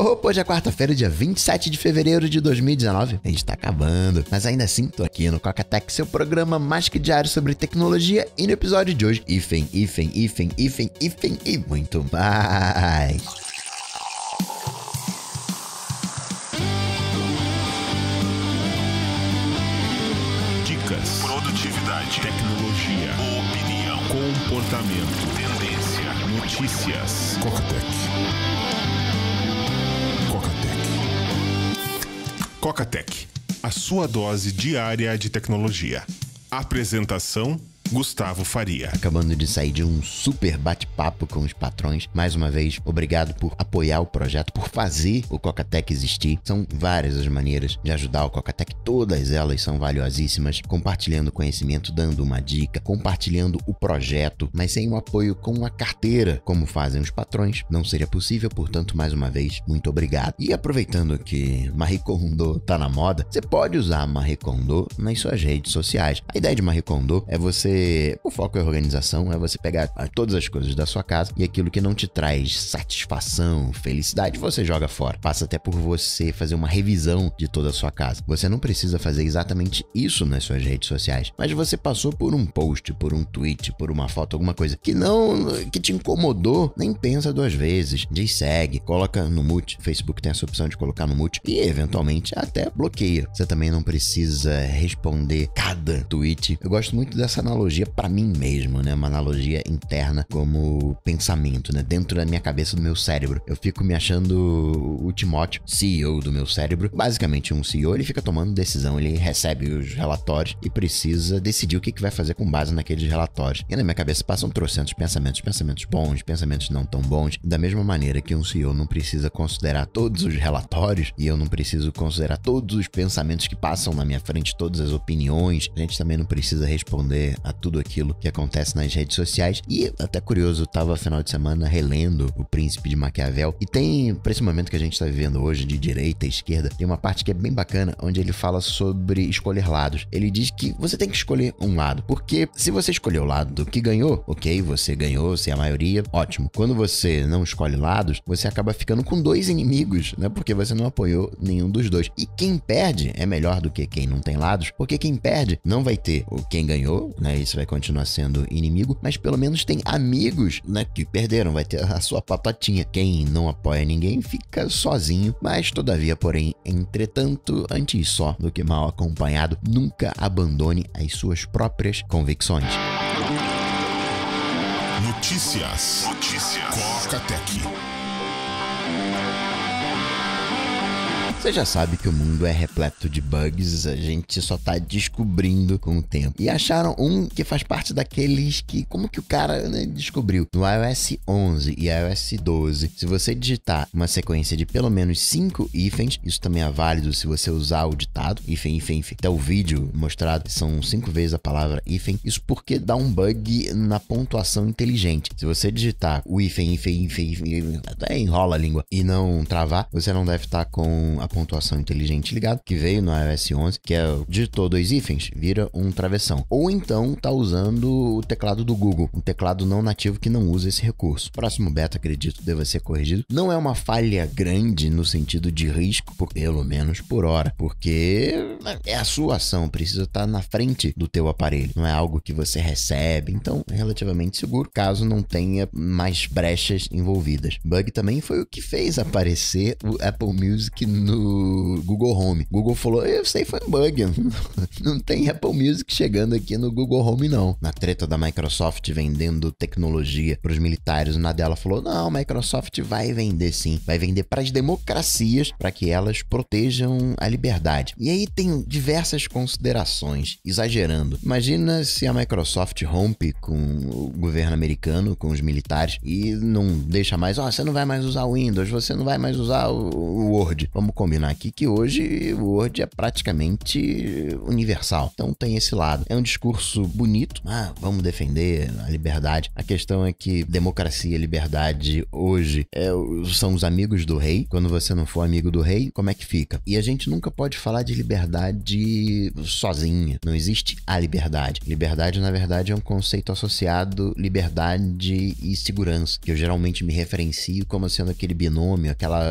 Opa, hoje é quarta-feira, dia 27 de fevereiro de 2019. A gente tá acabando, mas ainda assim, tô aqui no Coca Tech, seu programa mais que diário sobre tecnologia, e no episódio de hoje, hífen, hífen, hífen, hífen, hífen e muito mais. Dicas, produtividade, tecnologia, opinião, comportamento, tendência, notícias. Coca Tech. Coca Cocatec, a sua dose diária de tecnologia. Apresentação Gustavo Faria. Acabando de sair de um super bate-papo com os patrões. Mais uma vez, obrigado por apoiar o projeto, por fazer o Cocatec existir. São várias as maneiras de ajudar o Cocatec, todas elas são valiosíssimas. Compartilhando conhecimento, dando uma dica, compartilhando o projeto, mas sem o apoio com a carteira, como fazem os patrões, não seria possível. Portanto, mais uma vez, muito obrigado. E aproveitando que Marie Kondo tá na moda, você pode usar Marie Kondo nas suas redes sociais. A ideia de Marie Kondo é você o foco é organização, é você pegar ah, todas as coisas da sua casa e aquilo que não te traz satisfação, felicidade, você joga fora. Passa até por você fazer uma revisão de toda a sua casa. Você não precisa fazer exatamente isso nas suas redes sociais, mas você passou por um post, por um tweet, por uma foto, alguma coisa que não. que te incomodou, nem pensa duas vezes. Diz segue, coloca no mute. Facebook tem essa opção de colocar no mute e, eventualmente, até bloqueia. Você também não precisa responder cada tweet. Eu gosto muito dessa analogia analogia para mim mesmo, né? Uma analogia interna como pensamento, né? Dentro da minha cabeça, do meu cérebro. Eu fico me achando o Timóteo, CEO do meu cérebro. Basicamente, um CEO, ele fica tomando decisão, ele recebe os relatórios e precisa decidir o que, que vai fazer com base naqueles relatórios. E na minha cabeça passam trocentos pensamentos, pensamentos bons, pensamentos não tão bons. Da mesma maneira que um CEO não precisa considerar todos os relatórios e eu não preciso considerar todos os pensamentos que passam na minha frente, todas as opiniões. A gente também não precisa responder a tudo aquilo que acontece nas redes sociais. E até curioso, estava tava final de semana relendo O Príncipe de Maquiavel e tem, para esse momento que a gente está vivendo hoje, de direita e esquerda, tem uma parte que é bem bacana onde ele fala sobre escolher lados. Ele diz que você tem que escolher um lado, porque se você escolher o lado que ganhou, ok, você ganhou, você é a maioria, ótimo. Quando você não escolhe lados, você acaba ficando com dois inimigos, né? Porque você não apoiou nenhum dos dois. E quem perde é melhor do que quem não tem lados, porque quem perde não vai ter o quem ganhou, né? vai continuar sendo inimigo, mas pelo menos tem amigos, né, que perderam, vai ter a sua papatinha. Quem não apoia ninguém fica sozinho, mas todavia, porém, entretanto, antes só do que mal acompanhado, nunca abandone as suas próprias convicções. Notícias. Notícias. Coca-Tech. Você já sabe que o mundo é repleto de bugs, a gente só tá descobrindo com o tempo. E acharam um que faz parte daqueles que, como que o cara né, descobriu? No iOS 11 e iOS 12, se você digitar uma sequência de pelo menos 5 hífens, isso também é válido se você usar o ditado, hífen, hífen, hífen, até o vídeo mostrado, são 5 vezes a palavra hífen, isso porque dá um bug na pontuação inteligente. Se você digitar o hífen, hífen, hífen, hífen, até enrola a língua e não travar, você não deve estar tá com a pontuação inteligente ligado, que veio no iOS 11, que é digitou dois hífens, vira um travessão. Ou então tá usando o teclado do Google, um teclado não nativo que não usa esse recurso. Próximo beta, acredito, deva ser corrigido. Não é uma falha grande no sentido de risco, pelo menos por hora, porque é a sua ação, precisa estar tá na frente do teu aparelho, não é algo que você recebe, então relativamente seguro, caso não tenha mais brechas envolvidas. Bug também foi o que fez aparecer o Apple Music no Google Home. Google falou: eu sei, foi um bug. Não tem Apple Music chegando aqui no Google Home, não. Na treta da Microsoft vendendo tecnologia para os militares, na dela falou: Não, Microsoft vai vender sim. Vai vender para as democracias para que elas protejam a liberdade. E aí tem diversas considerações, exagerando. Imagina se a Microsoft rompe com o governo americano, com os militares, e não deixa mais: Ó, oh, você não vai mais usar o Windows, você não vai mais usar o Word. Vamos combinar aqui que hoje o Word é praticamente universal. Então tem esse lado. É um discurso bonito, ah, vamos defender a liberdade. A questão é que democracia e liberdade hoje é, são os amigos do rei. Quando você não for amigo do rei, como é que fica? E a gente nunca pode falar de liberdade sozinha. Não existe a liberdade. Liberdade, na verdade, é um conceito associado liberdade e segurança, que eu geralmente me referencio como sendo aquele binômio, aquela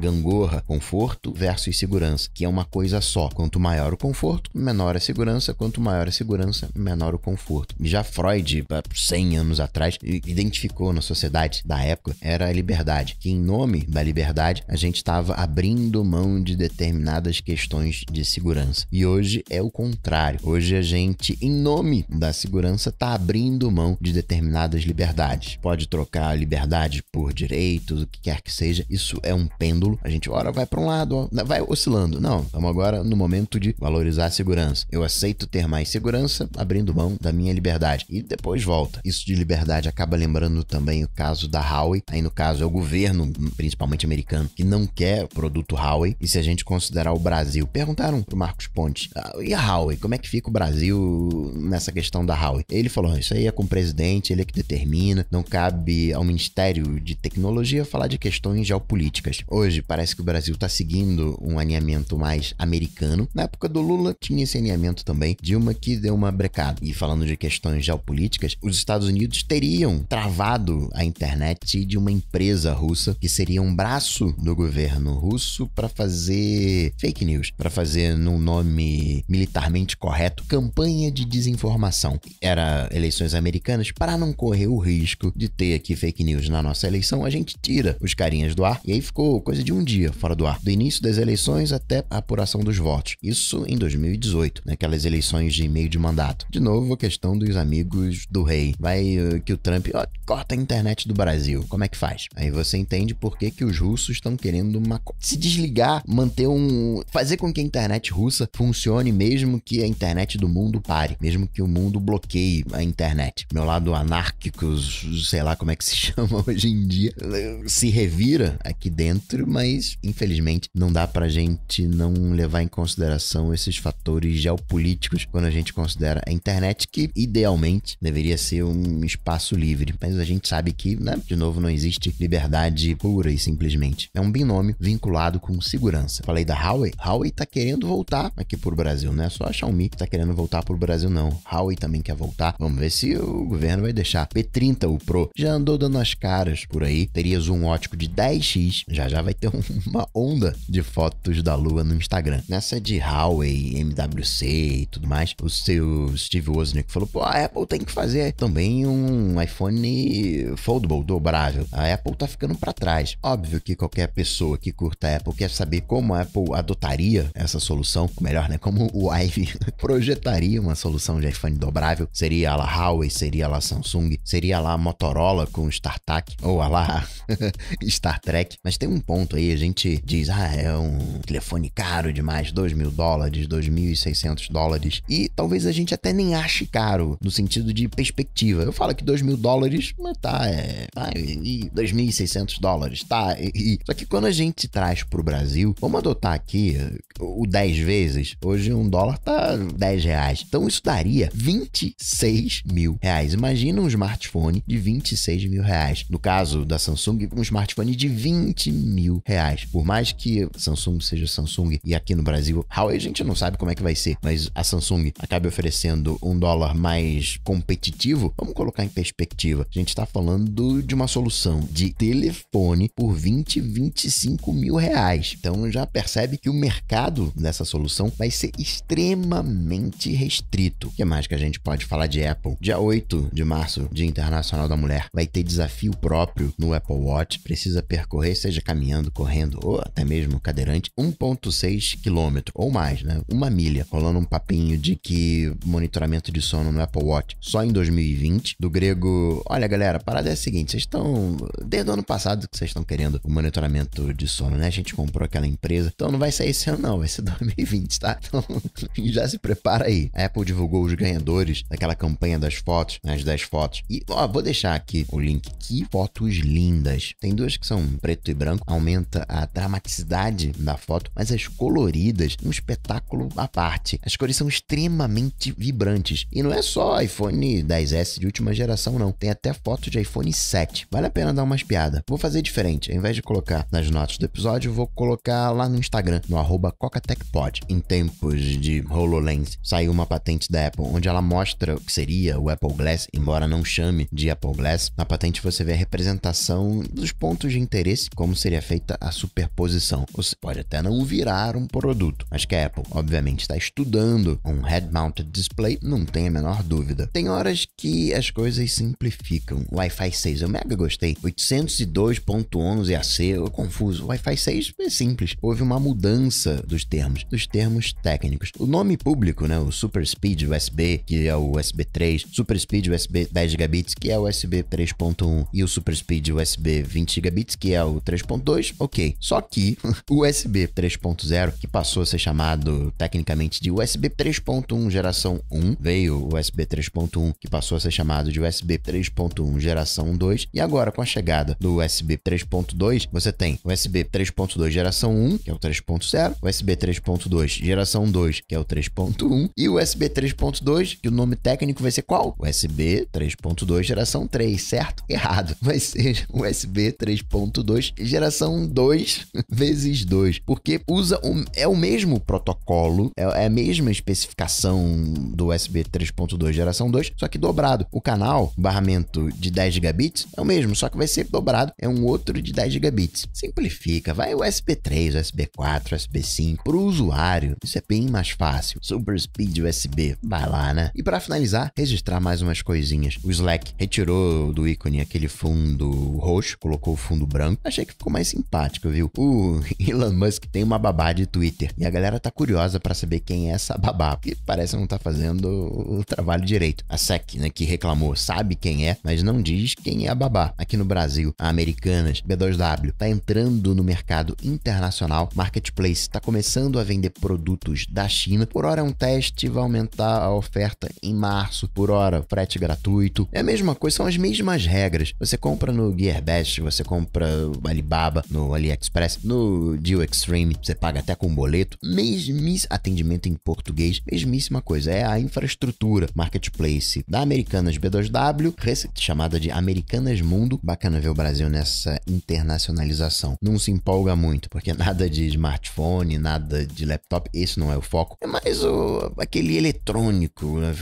gangorra com força conforto versus segurança, que é uma coisa só. Quanto maior o conforto, menor a segurança. Quanto maior a segurança, menor o conforto. Já Freud, 100 anos atrás, identificou na sociedade da época era a liberdade, que em nome da liberdade a gente estava abrindo mão de determinadas questões de segurança. E hoje é o contrário. Hoje a gente, em nome da segurança, está abrindo mão de determinadas liberdades. Pode trocar liberdade por direitos, o que quer que seja. Isso é um pêndulo. A gente ora vai para um lado vai oscilando. Não, estamos agora no momento de valorizar a segurança. Eu aceito ter mais segurança abrindo mão da minha liberdade. E depois volta. Isso de liberdade acaba lembrando também o caso da Huawei. Aí no caso é o governo, principalmente americano, que não quer o produto Huawei. E se a gente considerar o Brasil, perguntaram pro Marcos Pontes, ah, e a Huawei, como é que fica o Brasil nessa questão da Huawei? Ele falou, ah, isso aí é com o presidente, ele é que determina, não cabe ao Ministério de Tecnologia falar de questões geopolíticas. Hoje parece que o Brasil está seguindo seguindo um alinhamento mais americano. Na época do Lula tinha esse alinhamento também. Dilma que deu uma brecada. E falando de questões geopolíticas, os Estados Unidos teriam travado a internet de uma empresa russa que seria um braço do governo russo para fazer fake news, para fazer num nome militarmente correto, campanha de desinformação. Era eleições americanas para não correr o risco de ter aqui fake news na nossa eleição, a gente tira os carinhas do ar e aí ficou coisa de um dia fora do ar. Do início das eleições até a apuração dos votos. Isso em 2018, naquelas né, eleições de meio de mandato. De novo, a questão dos amigos do rei. Vai eh, que o Trump ó, corta a internet do Brasil. Como é que faz? Aí você entende por que, que os russos estão querendo uma... se desligar, manter um. fazer com que a internet russa funcione mesmo que a internet do mundo pare, mesmo que o mundo bloqueie a internet. Meu lado anárquico, sei lá como é que se chama hoje em dia, se revira aqui dentro, mas infelizmente não dá pra gente não levar em consideração esses fatores geopolíticos quando a gente considera a internet, que idealmente deveria ser um espaço livre. Mas a gente sabe que, né, de novo, não existe liberdade pura e simplesmente. É um binômio vinculado com segurança. Falei da Huawei. Huawei tá querendo voltar aqui pro Brasil, né? Só a Xiaomi que tá querendo voltar pro Brasil, não. Huawei também quer voltar. Vamos ver se o governo vai deixar. P30, o Pro, já andou dando as caras por aí. Teria zoom ótico de 10x. Já já vai ter uma onda de fotos da lua no Instagram. Nessa de Huawei, MWC e tudo mais, o seu Steve Wozniak falou, pô, a Apple tem que fazer também um iPhone foldable, dobrável. A Apple tá ficando para trás. Óbvio que qualquer pessoa que curta a Apple quer saber como a Apple adotaria essa solução, melhor, né, como o Ive projetaria uma solução de iPhone dobrável. Seria a la Huawei, seria a la Samsung, seria a la Motorola com StarTAC ou a la Star Trek. Mas tem um ponto aí, a gente diz, ah, é um telefone caro demais, 2 mil dólares, 2.600 dólares. E talvez a gente até nem ache caro, no sentido de perspectiva. Eu falo que 2 mil dólares, mas tá, é. Tá, e 2.600 dólares, tá. E, só que quando a gente traz pro Brasil, vamos adotar aqui uh, o 10 vezes, hoje um dólar tá 10 reais. Então isso daria 26 mil reais. Imagina um smartphone de 26 mil reais. No caso da Samsung, um smartphone de 20 mil reais. Por mais que Samsung seja Samsung e aqui no Brasil, Huawei a gente não sabe como é que vai ser, mas a Samsung acabe oferecendo um dólar mais competitivo, vamos colocar em perspectiva. A gente está falando de uma solução de telefone por 20, 25 mil reais. Então já percebe que o mercado dessa solução vai ser extremamente restrito. O que mais que a gente pode falar de Apple? Dia 8 de março, Dia Internacional da Mulher, vai ter desafio próprio no Apple Watch. Precisa percorrer, seja caminhando, correndo ou até mesmo mesmo, cadeirante, 1,6 quilômetro ou mais, né? Uma milha, rolando um papinho de que monitoramento de sono no Apple Watch só em 2020. Do grego, olha galera, a parada é a seguinte: vocês estão. Desde o ano passado que vocês estão querendo o monitoramento de sono, né? A gente comprou aquela empresa, então não vai sair esse ano, não, vai ser 2020, tá? Então já se prepara aí. A Apple divulgou os ganhadores daquela campanha das fotos, né? as 10 fotos. E, ó, vou deixar aqui o link. Que fotos lindas! Tem duas que são preto e branco, aumenta a dramaticidade qualidade da foto, mas as coloridas, um espetáculo à parte. As cores são extremamente vibrantes. E não é só iPhone 10S de última geração, não. Tem até foto de iPhone 7. Vale a pena dar uma espiada. Vou fazer diferente. Ao invés de colocar nas notas do episódio, vou colocar lá no Instagram, no arroba CocaTechPod. Em tempos de HoloLens, saiu uma patente da Apple, onde ela mostra o que seria o Apple Glass, embora não chame de Apple Glass. Na patente você vê a representação dos pontos de interesse, como seria feita a superposição você Pode até não virar um produto, mas que a Apple, obviamente, está estudando um head-mounted display, não tem a menor dúvida. Tem horas que as coisas simplificam. Wi-Fi 6 eu mega gostei. 802.11ac, eu confuso. Wi-Fi 6 é simples. Houve uma mudança dos termos, dos termos técnicos. O nome público, né, o Super Speed USB, que é o USB 3, Super Speed USB 10 gigabits, que é o USB 3.1 e o Super Speed USB 20 gigabits, que é o 3.2, ok. Só que USB 3.0, que passou a ser chamado tecnicamente de USB 3.1 geração 1, veio o USB 3.1, que passou a ser chamado de USB 3.1 geração 2, e agora com a chegada do USB 3.2, você tem USB 3.2 geração 1, que é o 3.0, USB 3.2 geração 2, que é o 3.1, e USB 3.2, que o nome técnico vai ser qual? USB 3.2 geração 3, certo? Errado. Vai ser USB 3.2 geração 2 vezes esses porque usa um, é o mesmo protocolo, é, é a mesma especificação do USB 3.2 geração 2, só que dobrado. O canal barramento de 10 gigabits é o mesmo, só que vai ser dobrado, é um outro de 10 gigabits. Simplifica, vai USB 3, USB 4, USB 5 para o usuário. Isso é bem mais fácil. Super Speed USB, vai lá, né? E para finalizar, registrar mais umas coisinhas. O Slack retirou do ícone aquele fundo roxo, colocou o fundo branco. Achei que ficou mais simpático, viu? O Elon Musk tem uma babá de Twitter. E a galera tá curiosa para saber quem é essa babá, porque parece não tá fazendo o trabalho direito. A SEC, né, que reclamou, sabe quem é, mas não diz quem é a babá. Aqui no Brasil, a Americanas, B2W, tá entrando no mercado internacional. Marketplace tá começando a vender produtos da China. Por hora é um teste, vai aumentar a oferta em março. Por hora, frete gratuito. É a mesma coisa, são as mesmas regras. Você compra no Gearbest, você compra no Alibaba, no AliExpress, no Deal Extreme, você paga até com boleto. mesmíssimo Atendimento em português, mesmíssima coisa. É a infraestrutura, marketplace da Americanas B2W, chamada de Americanas Mundo. Bacana ver o Brasil nessa internacionalização. Não se empolga muito, porque nada de smartphone, nada de laptop, esse não é o foco. É mais o, aquele eletrônico. Né?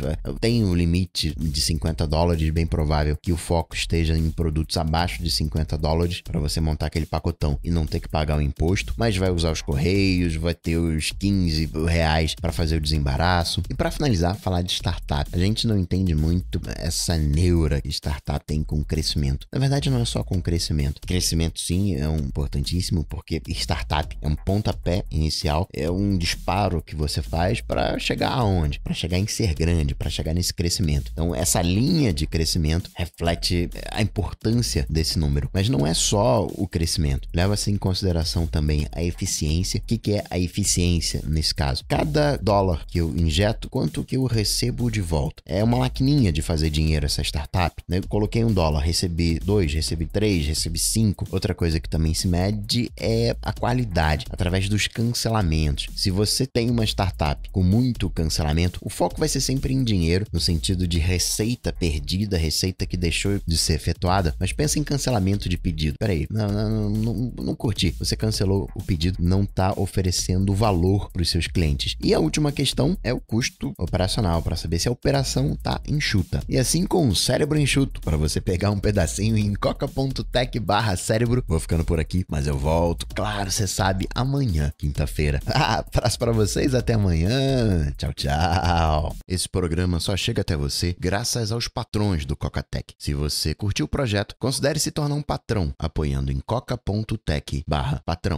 Tem o um limite de 50 dólares, bem provável que o foco esteja em produtos abaixo de 50 dólares para você montar aquele pacotão e não ter que pagar o imposto imposto, mas vai usar os correios, vai ter os 15 reais para fazer o desembaraço. E para finalizar, falar de startup. A gente não entende muito essa neura que startup tem com crescimento. Na verdade, não é só com crescimento. Crescimento, sim, é um importantíssimo, porque startup é um pontapé inicial, é um disparo que você faz para chegar aonde? Para chegar em ser grande, para chegar nesse crescimento. Então, essa linha de crescimento reflete a importância desse número. Mas não é só o crescimento. Leva-se em consideração também a eficiência. O que, que é a eficiência nesse caso? Cada dólar que eu injeto, quanto que eu recebo de volta? É uma maquininha de fazer dinheiro essa startup. Né? Eu coloquei um dólar, recebi dois, recebi três, recebi cinco. Outra coisa que também se mede é a qualidade, através dos cancelamentos. Se você tem uma startup com muito cancelamento, o foco vai ser sempre em dinheiro, no sentido de receita perdida, receita que deixou de ser efetuada. Mas pensa em cancelamento de pedido. Peraí, não, não, não, não curti. Você cancelou cancelou o pedido não está oferecendo valor para os seus clientes. E a última questão é o custo operacional, para saber se a operação está enxuta. E assim com o cérebro enxuto, para você pegar um pedacinho em coca.tech barra cérebro, vou ficando por aqui, mas eu volto, claro, você sabe, amanhã, quinta-feira. abraço para vocês, até amanhã. Tchau, tchau. Esse programa só chega até você graças aos patrões do Cocatec. Se você curtiu o projeto, considere se tornar um patrão apoiando em coca.tech barra patrão